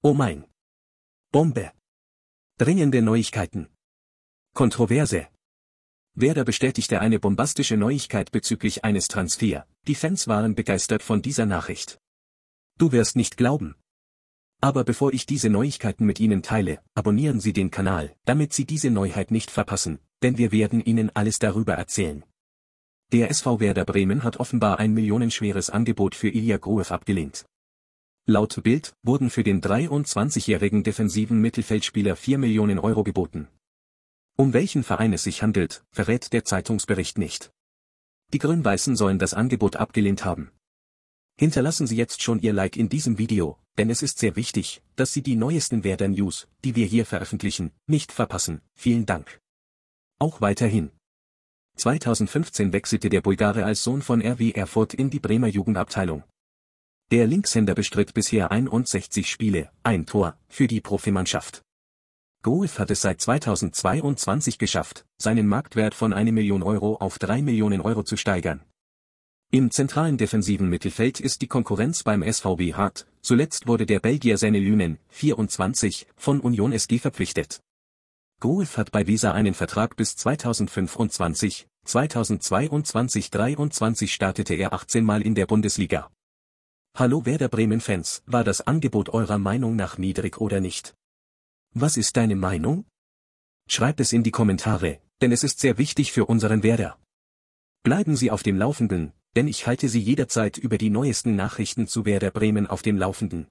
Oh mein. Bombe. Dringende Neuigkeiten. Kontroverse. Werder bestätigte eine bombastische Neuigkeit bezüglich eines Transfer, die Fans waren begeistert von dieser Nachricht. Du wirst nicht glauben. Aber bevor ich diese Neuigkeiten mit Ihnen teile, abonnieren Sie den Kanal, damit Sie diese Neuheit nicht verpassen, denn wir werden Ihnen alles darüber erzählen. Der SV Werder Bremen hat offenbar ein millionenschweres Angebot für Ilya Gruev abgelehnt. Laut Bild wurden für den 23-jährigen defensiven Mittelfeldspieler 4 Millionen Euro geboten. Um welchen Verein es sich handelt, verrät der Zeitungsbericht nicht. Die Grün-Weißen sollen das Angebot abgelehnt haben. Hinterlassen Sie jetzt schon Ihr Like in diesem Video, denn es ist sehr wichtig, dass Sie die neuesten Werder News, die wir hier veröffentlichen, nicht verpassen. Vielen Dank. Auch weiterhin. 2015 wechselte der Bulgare als Sohn von RW Erfurt in die Bremer Jugendabteilung. Der Linkshänder bestritt bisher 61 Spiele, ein Tor, für die Profimannschaft. Goethe hat es seit 2022 geschafft, seinen Marktwert von 1 Million Euro auf 3 Millionen Euro zu steigern. Im zentralen defensiven Mittelfeld ist die Konkurrenz beim SVB hart, zuletzt wurde der Belgier Sene Lünen, 24, von Union SG verpflichtet. Goethe hat bei Visa einen Vertrag bis 2025, 2022-23 startete er 18 Mal in der Bundesliga. Hallo Werder Bremen-Fans, war das Angebot eurer Meinung nach niedrig oder nicht? Was ist deine Meinung? Schreibt es in die Kommentare, denn es ist sehr wichtig für unseren Werder. Bleiben Sie auf dem Laufenden, denn ich halte Sie jederzeit über die neuesten Nachrichten zu Werder Bremen auf dem Laufenden.